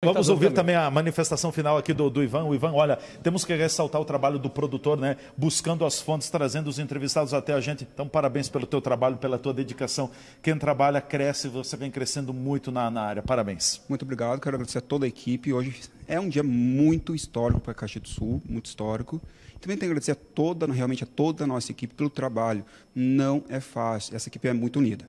Vamos ouvir também. a manifestação final aqui do, do, Ivan. O Ivan, olha, temos que ressaltar o trabalho do produtor, né? Buscando as fontes, trazendo os entrevistados até a gente. Então, parabéns pelo teu trabalho, pela tua dedicação. Quem trabalha cresce, você vem crescendo muito na, na área. Parabéns. Muito obrigado, quero agradecer a toda a equipe. Hoje é um dia muito histórico para a Caixa do Sul, muito histórico. Também tenho que agradecer a toda, realmente a toda a nossa equipe pelo trabalho. Não é fácil, essa equipe é muito unida.